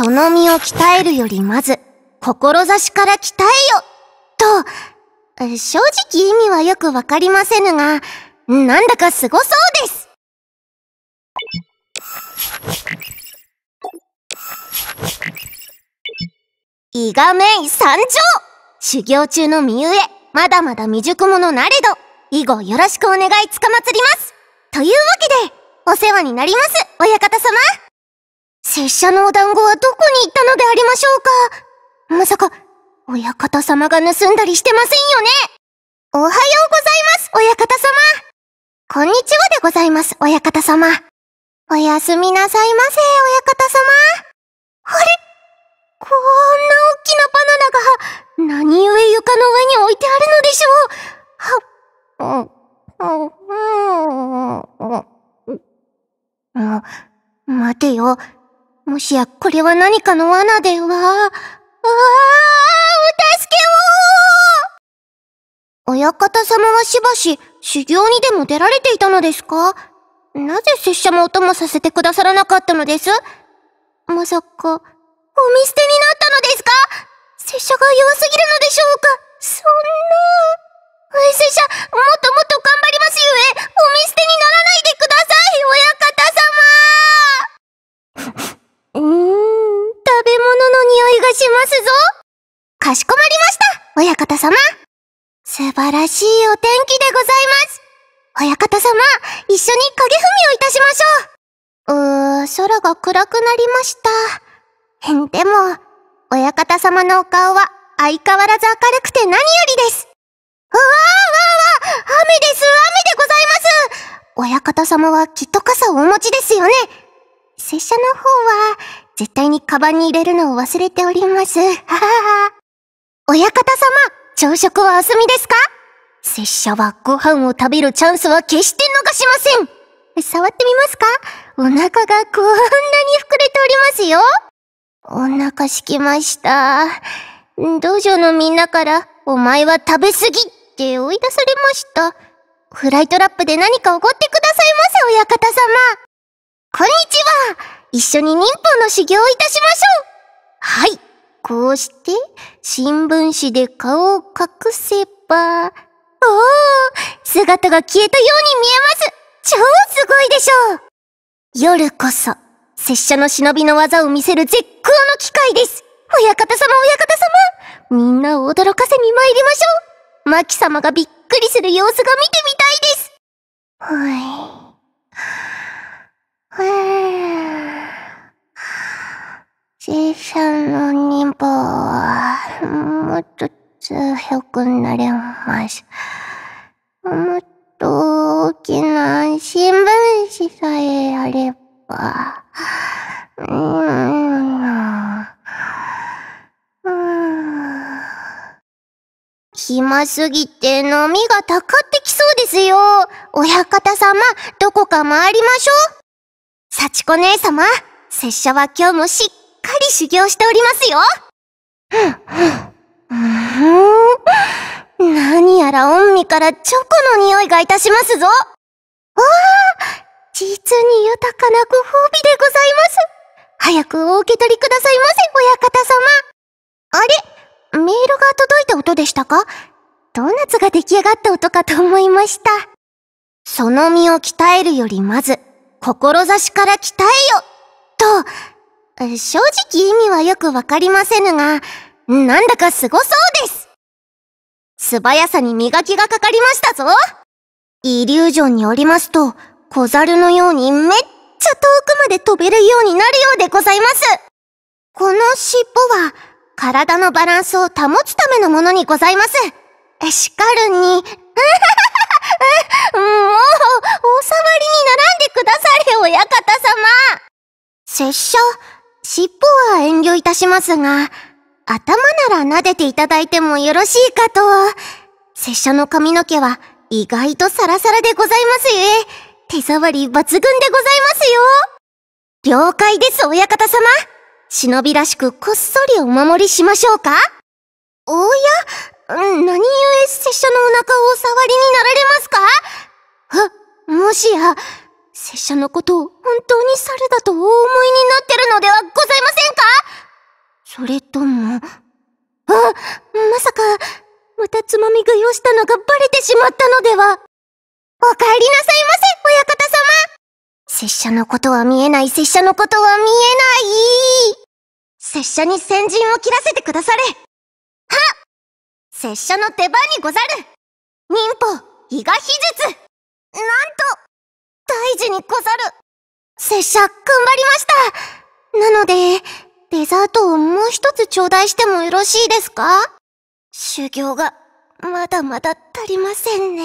その身を鍛えるよりまず、志から鍛えよと、正直意味はよくわかりませぬが、なんだか凄そうです伊賀名参上修行中の身上、まだまだ未熟者なれど、以後よろしくお願いつかまつりますというわけで、お世話になります、親方様拙者のお団子はどこに行ったのでありましょうかまさか、親方様が盗んだりしてませんよねおはようございます、親方様こんにちはでございます、親方様おやすみなさいませ、親方様あれこんな大きなバナナが、何故床の上に置いてあるのでしょうは、うん、うん、うん、うん、待てよ。もしや、これは何かの罠では、うわあ、お助けを親方様はしばし、修行にでも出られていたのですかなぜ拙者もお供させてくださらなかったのですまさか、お見捨てになったのですか拙者が弱すぎるのでしょうかそんな。拙者、もっともっと頑張りますゆえ、お見捨てにならないでください様素晴らしいお天気でございます親方様、一緒に影踏みをいたしましょううー、空が暗くなりました。でも、親方様のお顔は相変わらず明るくて何よりです。うわあわあわー雨です雨でございます親方様はきっと傘をお持ちですよね拙者の方は、絶対にカバンに入れるのを忘れております。ははは。親方様朝食はお済みですか拙者はご飯を食べるチャンスは決して逃しません触ってみますかお腹がこんなに膨れておりますよお腹すきました。道場のみんなから、お前は食べ過ぎって追い出されました。フライトラップで何かおごってくださいませ、親方様。こんにちは一緒に忍法の修行をいたしましょうはいこうして、新聞紙で顔を隠せば、おお姿が消えたように見えます超すごいでしょう夜こそ、拙者の忍びの技を見せる絶好の機会です親方様親方様みんなを驚かせに参りましょうマキ様がびっくりする様子が見てみたいですふい。ふぅ。正社の二法は、もっと強くなれます。もっと大きな新聞紙さえあれば、うーん、うーん。暇すぎて波がたかってきそうですよ。親方様、どこか回りましょう。幸子姉様、拙者は今日もしっかり。い修行しておりますよ何やら御身からチョコの匂いがいたしますぞわあ実に豊かなご褒美でございます早くお受け取りくださいませ、親方様あれメールが届いた音でしたかドーナツが出来上がった音かと思いました。その身を鍛えるよりまず、志から鍛えよと正直意味はよくわかりませぬが、なんだか凄そうです素早さに磨きがかかりましたぞイリュージョンによりますと、小猿のようにめっちゃ遠くまで飛べるようになるようでございますこの尻尾は、体のバランスを保つためのものにございます。しかるに、しますが、頭なら撫でていただいてもよろしいかと。拙者の髪の毛は意外とサラサラでございますゆえ、手触り抜群でございますよ。了解です、親方様。忍びらしくこっそりお守りしましょうかおや、何故拙者のお腹をお触りになられますかあ、もしや、拙者のことを本当に猿だとお思いになってるのではございませんかそれとも、あまさか、またつまみ食いをしたのがバレてしまったのではお帰りなさいませ、親方様拙者のことは見えない、拙者のことは見えない拙者に先陣を切らせてくだされは拙者の手番にござる忍法、伊賀秘術なんと、大事にござる拙者、頑張りましたなので、デザートをもう一つ頂戴してもよろしいですか修行が、まだまだ足りませんね。